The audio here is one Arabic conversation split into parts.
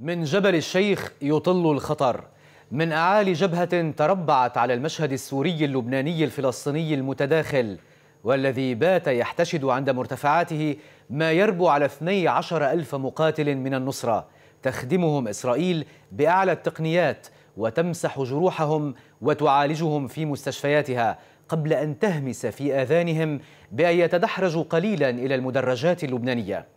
من جبل الشيخ يطل الخطر من أعالي جبهة تربعت على المشهد السوري اللبناني الفلسطيني المتداخل والذي بات يحتشد عند مرتفعاته ما يربو على 12 ألف مقاتل من النصرة تخدمهم إسرائيل بأعلى التقنيات وتمسح جروحهم وتعالجهم في مستشفياتها قبل أن تهمس في آذانهم بأن يتدحرجوا قليلا إلى المدرجات اللبنانية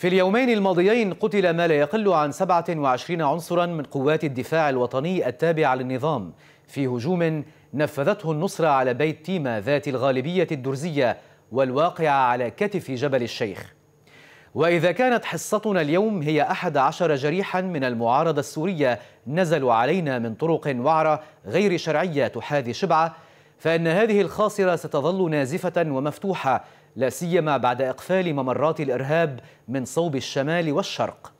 في اليومين الماضيين قتل ما لا يقل عن 27 عنصرا من قوات الدفاع الوطني التابعة للنظام في هجوم نفذته النصرة على بيت تيمة ذات الغالبية الدرزية والواقعة على كتف جبل الشيخ وإذا كانت حصتنا اليوم هي أحد عشر جريحا من المعارضة السورية نزلوا علينا من طرق وعرة غير شرعية تحاذي شبعة فإن هذه الخاصرة ستظل نازفة ومفتوحة لا سيما بعد إقفال ممرات الإرهاب من صوب الشمال والشرق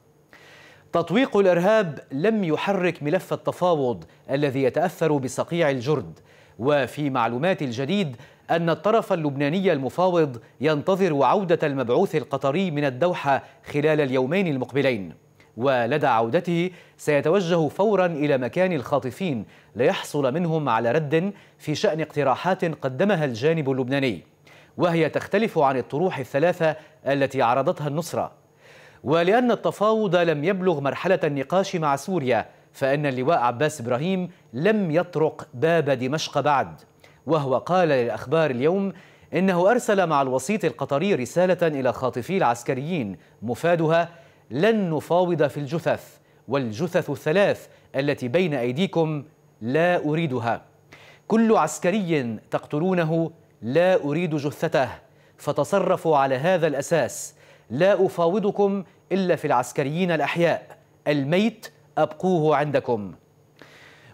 تطويق الإرهاب لم يحرك ملف التفاوض الذي يتأثر بصقيع الجرد وفي معلومات الجديد أن الطرف اللبناني المفاوض ينتظر عودة المبعوث القطري من الدوحة خلال اليومين المقبلين ولدى عودته سيتوجه فورا إلى مكان الخاطفين ليحصل منهم على رد في شأن اقتراحات قدمها الجانب اللبناني وهي تختلف عن الطروح الثلاثة التي عرضتها النصرة ولأن التفاوض لم يبلغ مرحلة النقاش مع سوريا فإن اللواء عباس إبراهيم لم يطرق باب دمشق بعد وهو قال للأخبار اليوم إنه أرسل مع الوسيط القطري رسالة إلى خاطفي العسكريين مفادها لن نفاوض في الجثث والجثث الثلاث التي بين أيديكم لا أريدها كل عسكري تقتلونه لا أريد جثته فتصرفوا على هذا الأساس لا أفاوضكم إلا في العسكريين الأحياء الميت أبقوه عندكم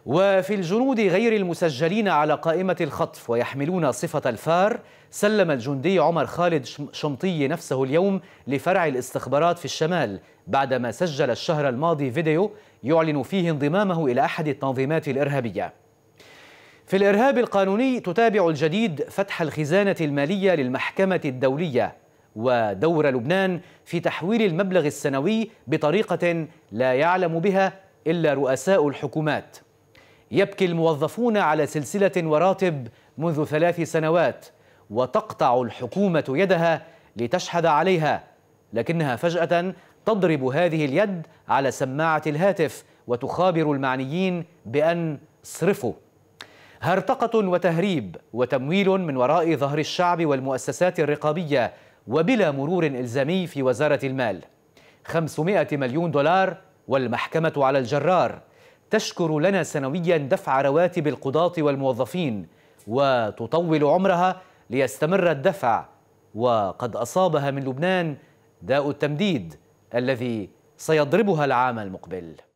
وفي الجنود غير المسجلين على قائمة الخطف ويحملون صفة الفار سلم الجندي عمر خالد شمطي نفسه اليوم لفرع الاستخبارات في الشمال بعدما سجل الشهر الماضي فيديو يعلن فيه انضمامه إلى أحد التنظيمات الإرهابية في الإرهاب القانوني تتابع الجديد فتح الخزانة المالية للمحكمة الدولية ودور لبنان في تحويل المبلغ السنوي بطريقة لا يعلم بها إلا رؤساء الحكومات يبكي الموظفون على سلسلة وراتب منذ ثلاث سنوات وتقطع الحكومة يدها لتشحذ عليها لكنها فجأة تضرب هذه اليد على سماعة الهاتف وتخابر المعنيين بأن صرفوا هرطقة وتهريب وتمويل من وراء ظهر الشعب والمؤسسات الرقابية وبلا مرور إلزامي في وزارة المال 500 مليون دولار والمحكمة على الجرار تشكر لنا سنويا دفع رواتب القضاة والموظفين وتطول عمرها ليستمر الدفع وقد أصابها من لبنان داء التمديد الذي سيضربها العام المقبل